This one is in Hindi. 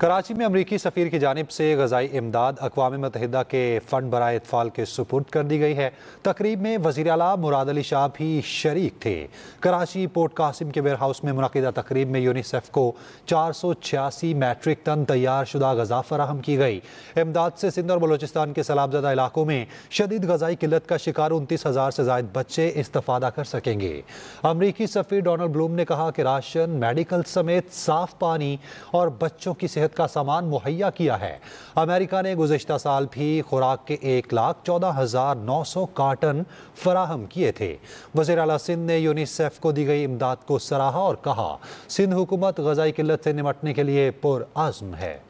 कराची में अमरीकी सफ़ीर की जानब से गजाई इमदाद अकवा मतहदा के फ़ंड बरए इतफ़ाल के सुपुर्द कर दी गई है तकरीब में वजी अला मुराद अली शाह भी शरीक थे कराची पोर्ट कासिम के वेयर हाउस में मनदा तकरीब में यूनिसेफ को चार सौ छियासी मेट्रिक टन तैयार शुदा गजा फराहम की गई इमदाद से सिंध और बलोचिस्तान के सलाबजदा इलाकों में शदीद गजाई किल्लत का शिकार उनतीस हज़ार से जायद बच्चे इस्तफ़ादा कर सकेंगे अमरीकी सफ़ीर डोनल्ड ब्लूम ने कहा कि राशन मेडिकल समेत साफ पानी और बच्चों की सेहत जरूरत का सामान मुहैया किया है अमेरिका ने गुजशत साल भी खुराक के एक लाख चौदह हज़ार नौ सौ कार्टन फराहम किए थे वजीर अला सिंध ने यूनिसेफ को दी गई इमदाद को सराहा और कहा सिंध हुकूमत गजाई किल्लत से निमटने के लिए पुरज़म है